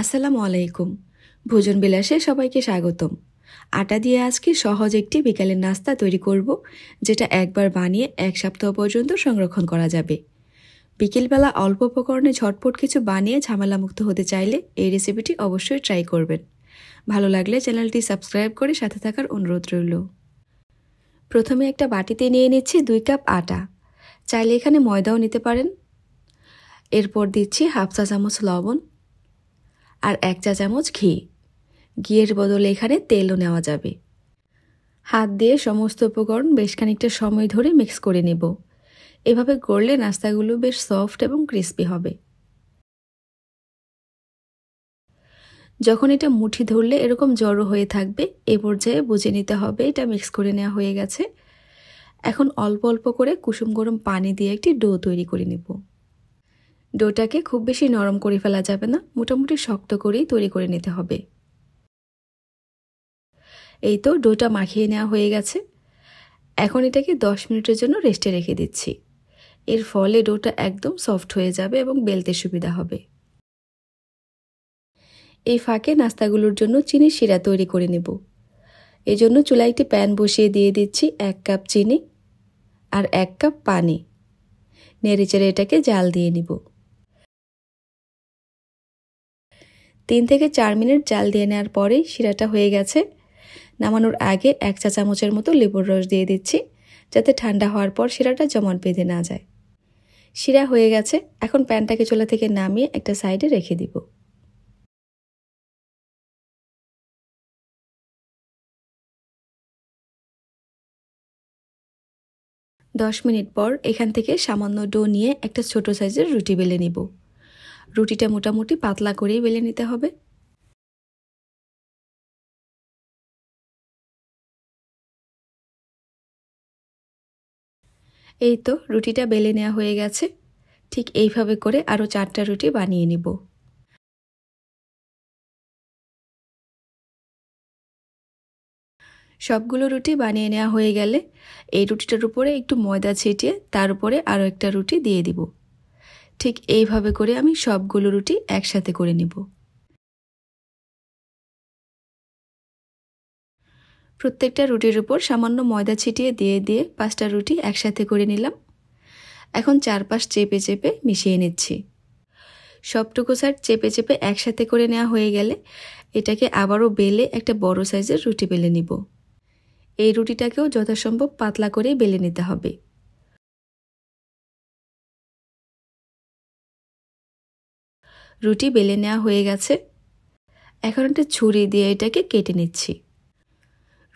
আসসালামু আলাইকুম ভোজন বিলাসে সবাইকে স্বাগতম আটা দিয়ে আজকে সহজ একটি বিকালের নাস্তা তৈরি করব যেটা একবার বানিয়ে এক সপ্তাহ পর্যন্ত সংরক্ষণ করা যাবে বিকেলবেলা অল্প উপকরণে ঝটপট কিছু বানিয়ে ঝামেলামুক্ত হতে চাইলে এই রেসিপিটি অবশ্যই ট্রাই করবেন ভালো লাগলে চ্যানেলটি সাবস্ক্রাইব করে সাথে থাকার অনুরোধ রইল প্রথমে একটা বাটিতে নিয়ে নিচ্ছি দুই কাপ আটা চাইলে এখানে ময়দাও নিতে পারেন এরপর দিচ্ছি হাফ চা চামচ লবণ আর এক চা চামচ ঘি ঘিয়ের বদলে এখানে তেলও নেওয়া যাবে হাত দিয়ে সমস্ত উপকরণ বেশ খানিকটা সময় ধরে মিক্স করে নেব এভাবে করলে নাস্তাগুলো বেশ সফট এবং ক্রিস্পি হবে যখন এটা মুঠি ধরলে এরকম জড়ো হয়ে থাকবে এ পর্যায়ে বুঝে নিতে হবে এটা মিক্স করে নেওয়া হয়ে গেছে এখন অল্প অল্প করে কুসুম গরম পানি দিয়ে একটি ডো তৈরি করে নেবো ডোটাকে খুব বেশি নরম করে ফেলা যাবে না মোটামুটি শক্ত করেই তৈরি করে নিতে হবে এই তো ডোটা মাখিয়ে নেওয়া হয়ে গেছে এখন এটাকে 10 মিনিটের জন্য রেস্টে রেখে দিচ্ছি এর ফলে ডোটা একদম সফট হয়ে যাবে এবং বেলতে সুবিধা হবে এই ফাঁকে নাস্তাগুলোর জন্য চিনির শিরা তৈরি করে নেব জন্য চুলায় একটি প্যান বসিয়ে দিয়ে দিচ্ছি এক কাপ চিনি আর এক কাপ পানি নেড়েচেড়ে এটাকে জাল দিয়ে নিব তিন থেকে চার মিনিট জাল দিয়ে নেওয়ার পরেই শিরাটা হয়ে গেছে নামানোর আগে এক চা চামচের মতো লেবুর রস দিয়ে দিচ্ছি যাতে ঠান্ডা হওয়ার পর শিরাটা জমাট বেঁধে না যায় শিরা হয়ে গেছে এখন প্যানটাকে চোলা থেকে নামিয়ে একটা সাইডে রেখে দিব দশ মিনিট পর এখান থেকে সামান্য ডো নিয়ে একটা ছোট সাইজের রুটি বেলে নিব রুটিটা মোটামুটি পাতলা করেই বেলে নিতে হবে এই তো রুটিটা বেলে নেওয়া হয়ে গেছে ঠিক এইভাবে করে আরও চারটা রুটি বানিয়ে নিব সবগুলো রুটি বানিয়ে নেওয়া হয়ে গেলে এই রুটিটার উপরে একটু ময়দা ছিটিয়ে তার উপরে আরও একটা রুটি দিয়ে দিব ঠিক এইভাবে করে আমি সবগুলো রুটি একসাথে করে নেব প্রত্যেকটা রুটির উপর সামান্য ময়দা ছিটিয়ে দিয়ে দিয়ে পাঁচটা রুটি একসাথে করে নিলাম এখন চারপাশ চেপে চেপে মিশিয়ে নিচ্ছি সবটুকু সার চেপে চেপে একসাথে করে নেওয়া হয়ে গেলে এটাকে আবারও বেলে একটা বড় সাইজের রুটি বেলে নিব এই রুটিটাকেও যথাসম্ভব পাতলা করে বেলে নিতে হবে রুটি বেলে নেওয়া হয়ে গেছে এখন একটা ছুরি দিয়ে এটাকে কেটে নিচ্ছি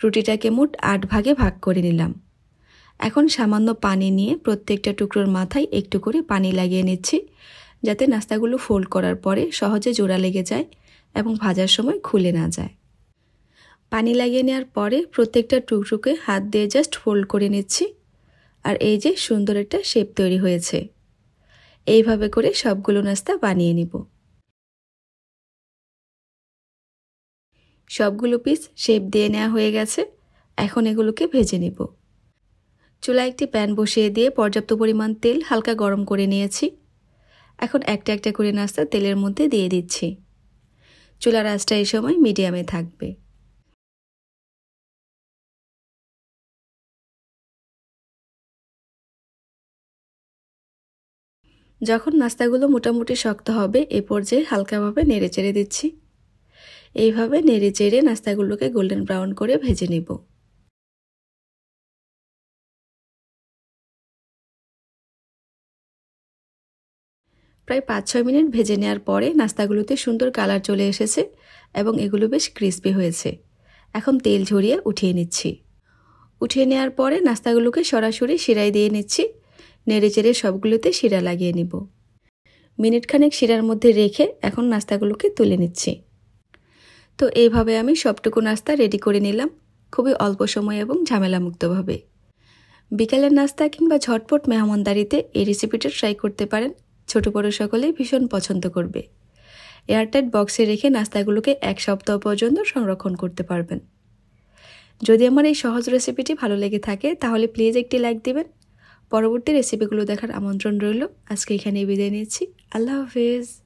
রুটিটাকে মোট আট ভাগে ভাগ করে নিলাম এখন সামান্য পানি নিয়ে প্রত্যেকটা টুকরোর মাথায় একটু করে পানি লাগিয়ে নিচ্ছি যাতে নাস্তাগুলো ফোল্ড করার পরে সহজে জোড়া লেগে যায় এবং ভাজার সময় খুলে না যায় পানি লাগিয়ে নেওয়ার পরে প্রত্যেকটা টুকরোকে হাত দিয়ে জাস্ট ফোল্ড করে নিচ্ছি আর এই যে সুন্দর একটা শেপ তৈরি হয়েছে এইভাবে করে সবগুলো নাস্তা বানিয়ে নিব সবগুলো পিস শেপ দিয়ে নেওয়া হয়ে গেছে এখন এগুলোকে ভেজে নেব চুলায় একটি প্যান বসিয়ে দিয়ে পর্যাপ্ত পরিমাণ তেল হালকা গরম করে নিয়েছি এখন একটা একটা করে নাস্তা তেলের মধ্যে দিয়ে দিচ্ছি চুলার আঁচটা এই সময় মিডিয়ামে থাকবে যখন নাস্তাগুলো মোটামুটি শক্ত হবে এ পর্যায়ে হালকাভাবে নেড়ে চেড়ে দিচ্ছি এইভাবে নেড়ে চেড়ে নাস্তাগুলোকে গোল্ডেন ব্রাউন করে ভেজে নেব প্রায় পাঁচ ছয় মিনিট ভেজে নেওয়ার পরে নাস্তাগুলোতে সুন্দর কালার চলে এসেছে এবং এগুলো বেশ ক্রিস্পি হয়েছে এখন তেল ঝরিয়ে উঠিয়ে নিচ্ছি উঠিয়ে নেওয়ার পরে নাস্তাগুলোকে সরাসরি শিরায় দিয়ে নিচ্ছি নেড়ে চেড়ে সবগুলোতে শিরা লাগিয়ে নিব মিনিটখানেক শিরার মধ্যে রেখে এখন নাস্তাগুলোকে তুলে নিচ্ছি তো এইভাবে আমি সবটুকু নাস্তা রেডি করে নিলাম খুবই অল্প সময় এবং ঝামেলামুক্তভাবে বিকালের নাস্তা কিংবা ঝটপট মেহমানদারিতে এই রেসিপিটা ট্রাই করতে পারেন ছোট বড় সকলেই ভীষণ পছন্দ করবে এয়ারটাইট বক্সে রেখে নাস্তাগুলোকে এক সপ্তাহ পর্যন্ত সংরক্ষণ করতে পারবেন যদি আমার এই সহজ রেসিপিটি ভালো লেগে থাকে তাহলে প্লিজ একটি লাইক দিবেন পরবর্তী রেসিপিগুলো দেখার আমন্ত্রণ রইল আজকে এখানেই বিদায় নিচ্ছি আল্লাহ হাফেজ